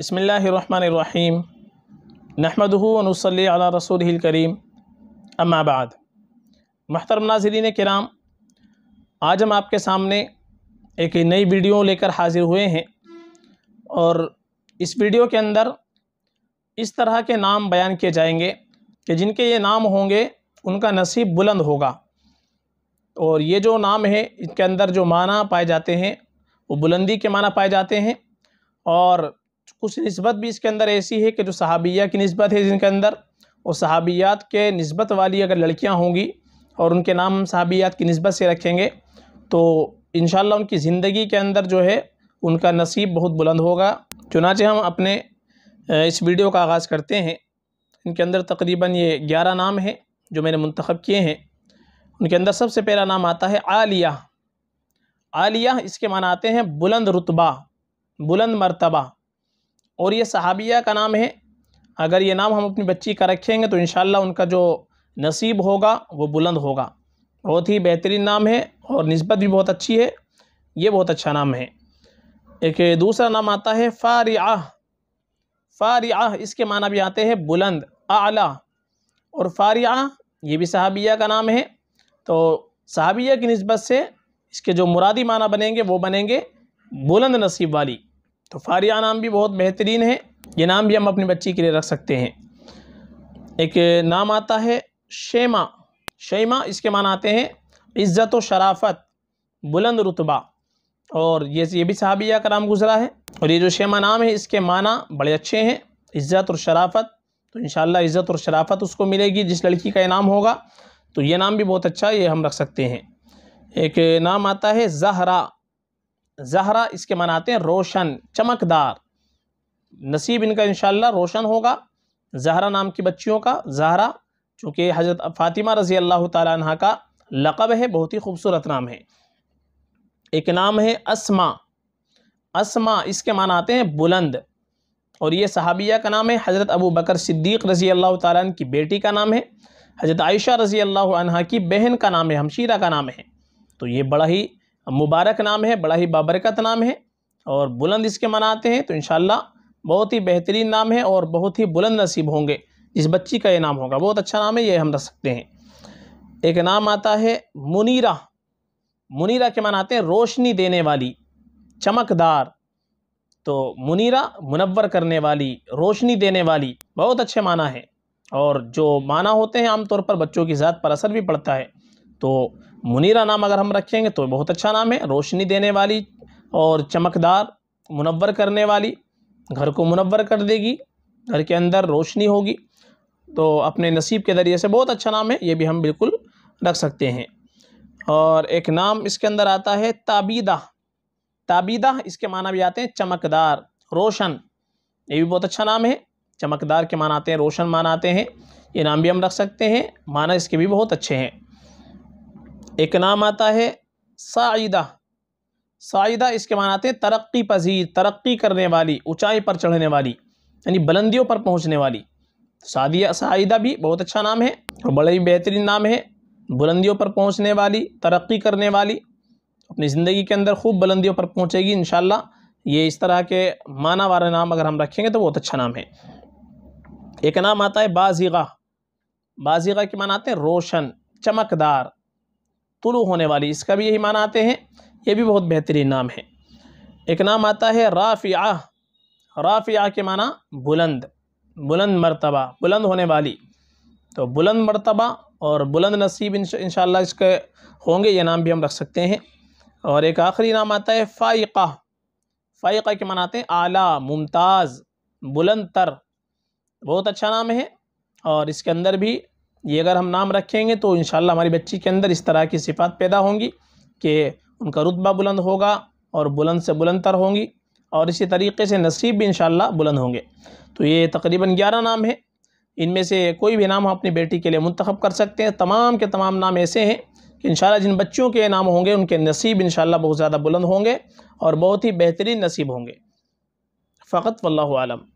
बसमीम नहमदूनसली रसूल करीम अम्माबाद महतरम नाजरीन कराम आज हम आपके सामने एक नई वीडियो लेकर हाजिर हुए हैं और इस वीडियो के अंदर इस तरह के नाम बयान किए जाएंगे कि जिनके ये नाम होंगे उनका नसीब बुलंद होगा और ये जो नाम है इसके अंदर जो माना पाए जाते हैं वो बुलंदी के माना पाए जाते हैं और कुछ नस्बत भी इसके अंदर ऐसी है कि जो सहाबिया की नस्बत है जिनके अंदर और सहाबियात के नस्बत वाली अगर लड़कियाँ होंगी और उनके नाम सहाबियात की नस्बत से रखेंगे तो इन उनकी ज़िंदगी के अंदर जो है उनका नसीब बहुत बुलंद होगा चुनाचे हम अपने इस वीडियो का आगाज़ करते हैं इनके अंदर तकरीबन ये ग्यारह नाम हैं जो मैंने मंतखब किए हैं उनके अंदर सबसे पहला नाम आता है आलिया आलिया इसके माना आते हैं बुलंद रुतबा बुलंद मरतबा और ये सहाबिया का नाम है अगर ये नाम हम अपनी बच्ची का रखेंगे तो इन उनका जो नसीब होगा वो बुलंद होगा बहुत ही बेहतरीन नाम है और नस्बत भी बहुत अच्छी है ये बहुत अच्छा नाम है एक दूसरा नाम आता है फ़ारिया फ़ारिया इसके माना भी आते हैं बुलंद आला और फ़ारिया ये भी सहाबिया का नाम है तो सहाबिया की नस्बत से इसके जो मुरादी माना बनेंगे वो बनेंगे बुलंद नसीब वाली तो फारिया नाम भी बहुत बेहतरीन है ये नाम भी हम अपनी बच्ची के लिए रख सकते हैं एक नाम आता है शेमा शेमा इसके मान आते हैं इज़्ज़त व शराफत बुलंद रुतबा और ये ये भी सहाबिया का नाम गुजरा है और ये जो शेमा नाम है इसके माना बड़े अच्छे हैं इज़्ज़त और शराफत तो इन इज़्ज़त और शराफत उसको मिलेगी जिस लड़की का इनाम होगा तो ये नाम भी बहुत अच्छा ये हम रख सकते हैं एक नाम आता है जहरा जहरा इसके मनाते हैं रोशन चमकदार नसीब इनका इन रोशन होगा जहरा नाम की बच्चियों का जहरा चूँकि हज़रत फ़ातिमा रज़ी अल्लाह तह का लक़ब है बहुत ही खूबसूरत नाम है एक नाम है असमा असमा इसके माना आते हैं बुलंद और ये सहाबिया का नाम है हज़रत अबू बकर सिद्दीक़ रज़ी अल्लाह तन की बेटी का नाम है हज़रत आयशा रज़ी अल्लाह की बहन का नाम है हमशीरा का नाम है तो ये बड़ा ही मुबारक नाम है बड़ा ही बाबरकत नाम है और बुलंद इसके मनाते हैं तो इन बहुत ही बेहतरीन नाम है और बहुत ही बुलंद नसीब होंगे जिस बच्ची का ये नाम होगा बहुत अच्छा नाम है ये हम रख सकते हैं एक नाम आता है मुनीरा मुनीरा के मनाते हैं रोशनी देने वाली चमकदार तो मुनीरा मुनवर करने वाली रोशनी देने वाली बहुत अच्छे माना है और जो माना होते हैं आमतौर पर बच्चों की ज़ात पर असर भी पड़ता है तो मुनीरा नाम अगर हम रखेंगे तो बहुत अच्छा नाम है रोशनी देने वाली और चमकदार मुनवर करने वाली घर को मुनवर कर देगी घर के अंदर रोशनी होगी तो अपने नसीब के ज़रिए से बहुत अच्छा नाम है ये भी हम बिल्कुल रख सकते हैं और एक नाम इसके अंदर आता है ताबीदा ताबीदा इसके माना भी आते हैं चमकदार रोशन ये भी बहुत अच्छा नाम है चमकदार के मान आते हैं रोशन मान आते हैं ये नाम भी हम रख सकते हैं माना इसके भी बहुत अच्छे हैं एक नाम आता है साइदा साइदा इसके मान आते हैं तरक्की पजीर तरक्की करने वाली ऊंचाई पर चढ़ने वाली यानी बुलंदियों पर पहुंचने वाली सादिया साइदा भी बहुत अच्छा नाम है और बड़ा ही बेहतरीन नाम है बुलंदियों पर पहुंचने वाली तरक्की करने वाली अपनी ज़िंदगी के अंदर खूब बुलंदियों पर पहुँचेगी इन ये इस तरह के माना वाला नाम अगर हम रखेंगे तो बहुत अच्छा नाम है एक नाम आता है बाजीगा बाजीगा के माना आते हैं रोशन चमकदार तुलु होने वाली इसका भी यही माना आते हैं ये भी बहुत बेहतरीन नाम है एक नाम आता है राफ़िया राफ़िया के माना बुलंद बुलंद मरतबा बुलंद होने वाली तो बुलंद मरतबा और बुलंद नसीब इन इसके होंगे ये नाम भी हम रख सकते हैं और एक आखिरी नाम आता है फ़ाइका फ़ाइका के मनाते हैं आला मुमताज़ बुलंद तर बहुत अच्छा नाम है और इसके अंदर भी ये अगर हम नाम रखेंगे तो इन हमारी बच्ची के अंदर इस तरह की सिफात पैदा होंगी कि उनका रुतबा बुलंद होगा और बुलंद से बुलंद तर होंगी और इसी तरीके से नसीब भी इन बुलंद होंगे तो ये तकरीबन ग्यारह नाम है इनमें से कोई भी नाम हम अपनी बेटी के लिए मंतखब कर सकते हैं तमाम के तमाम नाम ऐसे हैं कि इन जिन बच्चियों के नाम होंगे उनके नसीब इन बहुत ज़्यादा बुलंद होंगे और बहुत ही बेहतरीन नसीब होंगे फ़कत वल्लम